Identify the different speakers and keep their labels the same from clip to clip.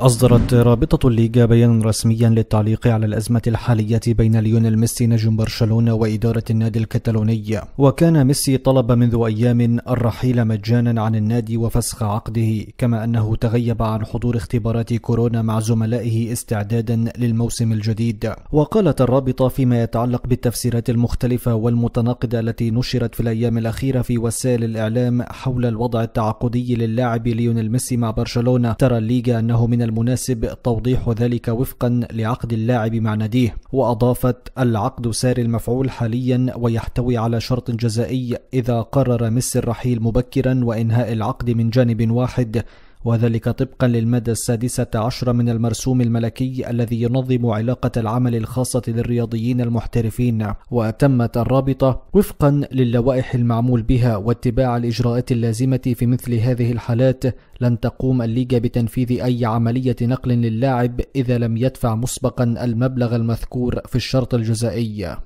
Speaker 1: أصدرت رابطة الليغا بيانا رسميا للتعليق على الأزمة الحالية بين ليونيل ميسي نجم برشلونة وإدارة النادي الكتالوني وكان ميسي طلب منذ أيام الرحيل مجانا عن النادي وفسخ عقده كما أنه تغيب عن حضور اختبارات كورونا مع زملائه استعدادا للموسم الجديد وقالت الرابطة فيما يتعلق بالتفسيرات المختلفة والمتناقضة التي نشرت في الأيام الأخيرة في وسائل الإعلام حول الوضع التعاقدي للاعب ليونيل ميسي مع برشلونة ترى الليغا أنه من المناسب توضيح ذلك وفقا لعقد اللاعب مع ناديه وأضافت العقد ساري المفعول حاليا ويحتوي على شرط جزائي إذا قرر ميسي الرحيل مبكرا وإنهاء العقد من جانب واحد وذلك طبقا للمادة السادسة عشر من المرسوم الملكي الذي ينظم علاقة العمل الخاصة للرياضيين المحترفين وتمت الرابطة وفقا للوائح المعمول بها واتباع الإجراءات اللازمة في مثل هذه الحالات لن تقوم الليجا بتنفيذ أي عملية نقل للاعب إذا لم يدفع مسبقا المبلغ المذكور في الشرط الجزائي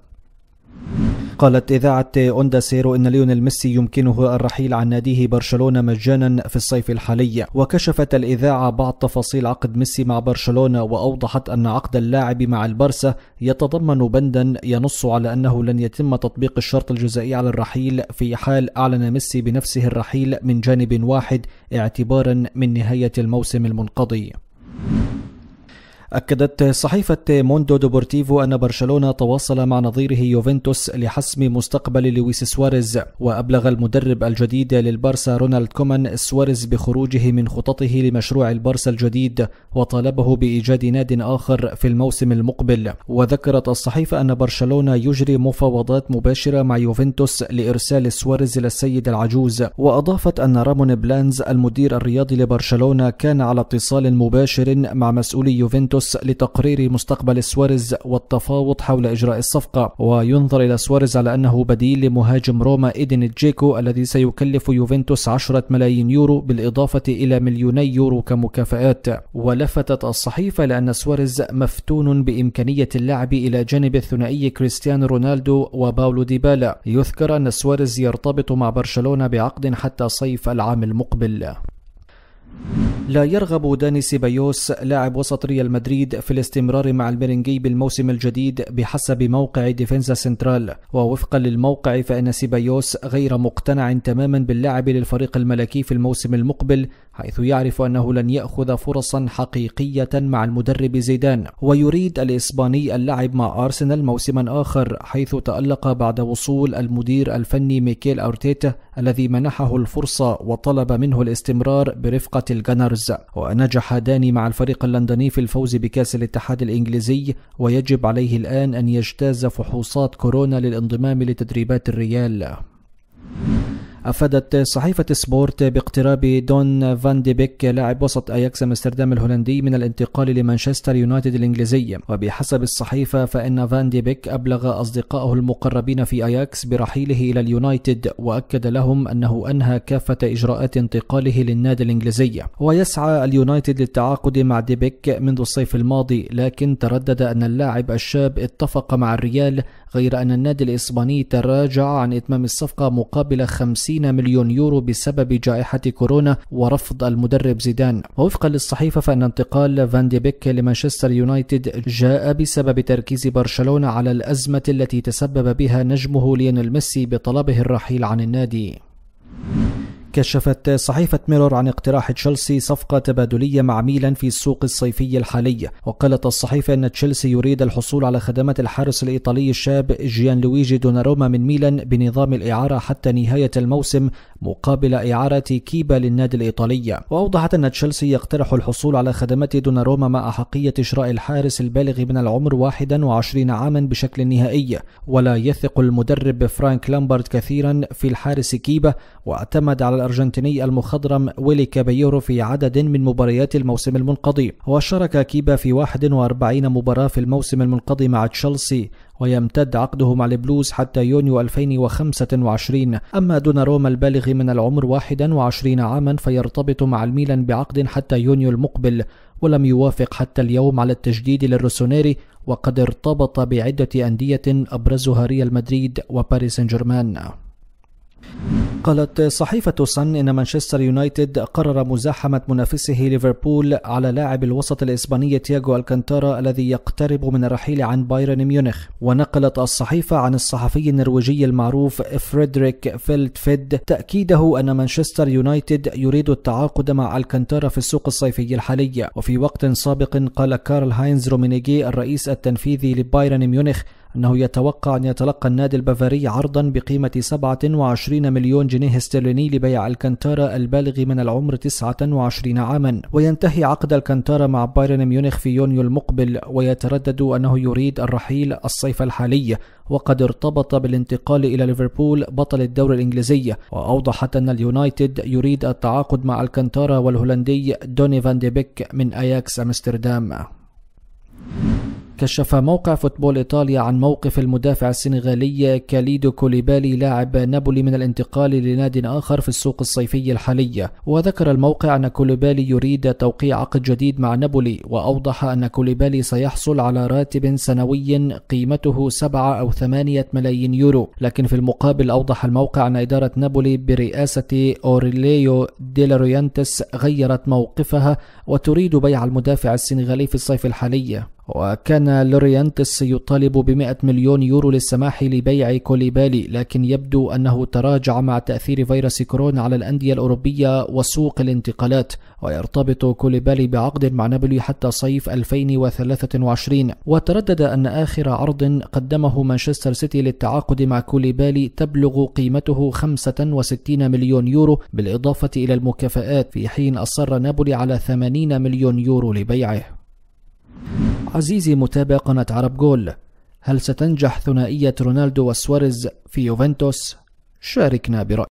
Speaker 1: قالت إذاعة أوندا سيرو إن ليونيل ميسي يمكنه الرحيل عن ناديه برشلونة مجانا في الصيف الحالي وكشفت الإذاعة بعض تفاصيل عقد ميسي مع برشلونة وأوضحت أن عقد اللاعب مع البارسا يتضمن بندا ينص على أنه لن يتم تطبيق الشرط الجزائي على الرحيل في حال أعلن ميسي بنفسه الرحيل من جانب واحد اعتبارا من نهاية الموسم المنقضي أكدت صحيفة موندو دوبورتيفو أن برشلونة تواصل مع نظيره يوفنتوس لحسم مستقبل لويس سواريز وأبلغ المدرب الجديد للبارسا رونالد كومان سواريز بخروجه من خططه لمشروع البارسا الجديد وطالبه بإيجاد ناد آخر في الموسم المقبل وذكرت الصحيفة أن برشلونة يجري مفاوضات مباشرة مع يوفنتوس لإرسال سواريز للسيد العجوز وأضافت أن رامون بلانز المدير الرياضي لبرشلونة كان على اتصال مباشر مع مسؤولي يوفنتوس يدرس لتقرير مستقبل سواريز والتفاوض حول إجراء الصفقة وينظر إلى سواريز على أنه بديل لمهاجم روما إيدن جيكو الذي سيكلف يوفنتوس 10 ملايين يورو بالإضافة إلى مليوني يورو كمكافآت ولفتت الصحيفة لأن سواريز مفتون بإمكانية اللعب إلى جانب الثنائي كريستيانو رونالدو وباولو ديبالا يذكر أن سواريز يرتبط مع برشلونة بعقد حتى صيف العام المقبل لا يرغب داني سيبايوس لاعب وسط ريال مدريد في الاستمرار مع الميرينجي بالموسم الجديد بحسب موقع ديفينزا سنترال ووفقا للموقع فإن سيبايوس غير مقتنع تماما باللعب للفريق الملكي في الموسم المقبل حيث يعرف أنه لن يأخذ فرصا حقيقية مع المدرب زيدان ويريد الإسباني اللعب مع أرسنال موسما آخر حيث تألق بعد وصول المدير الفني ميكيل أورتيتا الذي منحه الفرصة وطلب منه الاستمرار برفقة مباراه الجانرز ونجح داني مع الفريق اللندني في الفوز بكأس الاتحاد الإنجليزي ويجب عليه الآن أن يجتاز فحوصات كورونا للانضمام لتدريبات الريال أفادت صحيفة سبورت باقتراب دون فان دي بيك لاعب وسط أياكس أمستردام الهولندي من الانتقال لمانشستر يونايتد الإنجليزي وبحسب الصحيفة فإن فان دي بيك أبلغ أصدقائه المقربين في أياكس برحيله إلى اليونايتد وأكد لهم أنه أنهى كافة إجراءات انتقاله للنادي الإنجليزي ويسعى اليونايتد للتعاقد مع دي بيك منذ الصيف الماضي لكن تردد أن اللاعب الشاب اتفق مع الريال غير أن النادي الإسباني تراجع عن إتمام الصفقة مقابل 50 50 مليون يورو بسبب جائحة كورونا ورفض المدرب زيدان ووفقا للصحيفة فإن انتقال فان دي بيك لمانشستر يونايتد جاء بسبب تركيز برشلونة على الأزمة التي تسبب بها نجمه ليونيل ميسي بطلبه الرحيل عن النادي كشفت صحيفة ميرور عن اقتراح تشيلسي صفقة تبادلية مع ميلان في السوق الصيفي الحالي وقالت الصحيفة أن تشيلسي يريد الحصول على خدمات الحارس الإيطالي الشاب جيان لويجي دوناروما من ميلان بنظام الإعارة حتى نهاية الموسم مقابل إعارة كيبا للنادي الإيطالي وأوضحت أن تشيلسي يقترح الحصول على خدمات دوناروما مع أحقية شراء الحارس البالغ من العمر 21 عاما بشكل نهائي ولا يثق المدرب فرانك لامبارد كثيرا في الحارس كيبا واعتمد على الأرجنتيني المخضرم ويلي كابيرو في عدد من مباريات الموسم المنقضي وشارك كيبا في 41 مباراة في الموسم المنقضي مع تشيلسي ويمتد عقده مع البلوز حتى يونيو 2025 أما دوناروما البالغ من العمر 21 عاما فيرتبط مع الميلان بعقد حتى يونيو المقبل ولم يوافق حتى اليوم على التجديد للروسونيري وقد ارتبط بعدة أندية أبرزها ريال مدريد وباريس سان جيرمان قالت صحيفة سن إن مانشستر يونايتد قرر مزاحمة منافسه ليفربول على لاعب الوسط الإسباني تياغو ألكانتارا الذي يقترب من الرحيل عن بايرن ميونخ ونقلت الصحيفة عن الصحفي النرويجي المعروف فريدريك فيد تأكيده أن مانشستر يونايتد يريد التعاقد مع ألكانتارا في السوق الصيفي الحالي وفي وقت سابق قال كارل هاينز رومينيجي الرئيس التنفيذي لبايرن ميونخ أنه يتوقع أن يتلقى النادي البافاري عرضا بقيمة 27 مليون جنيه استرليني لبيع الكنتارا البالغ من العمر 29 عاما وينتهي عقد الكنتارا مع بايرن ميونخ في يونيو المقبل ويتردد أنه يريد الرحيل الصيف الحالي وقد ارتبط بالانتقال إلى ليفربول بطل الدوري الإنجليزي وأوضحت أن اليونايتد يريد التعاقد مع الكنتارا والهولندي دوني فان دي بيك من أياكس أمستردام كشف موقع فوتبول إيطاليا عن موقف المدافع السنغالي كاليدو كوليبالي لاعب نابولي من الانتقال لناد آخر في السوق الصيفي الحالية وذكر الموقع أن كوليبالي يريد توقيع عقد جديد مع نابولي وأوضح أن كوليبالي سيحصل على راتب سنوي قيمته 7 أو 8 ملايين يورو لكن في المقابل أوضح الموقع أن إدارة نابولي برئاسة أوريليو ديلاريانتس غيرت موقفها وتريد بيع المدافع السنغالي في الصيف الحالي وكان لوريانتس يطالب بمئة مليون يورو للسماح لبيع كوليبالي لكن يبدو أنه تراجع مع تأثير فيروس كورونا على الأندية الأوروبية وسوق الانتقالات ويرتبط كوليبالي بعقد مع نابولي حتى صيف 2023 وتردد أن آخر عرض قدمه مانشستر سيتي للتعاقد مع كوليبالي تبلغ قيمته 65 مليون يورو بالإضافة إلى المكافآت في حين أصر نابولي على 80 مليون يورو لبيعه عزيزي متابع قناة عرب جول هل ستنجح ثنائية رونالدو وسواريز في يوفنتوس؟ شاركنا برأيك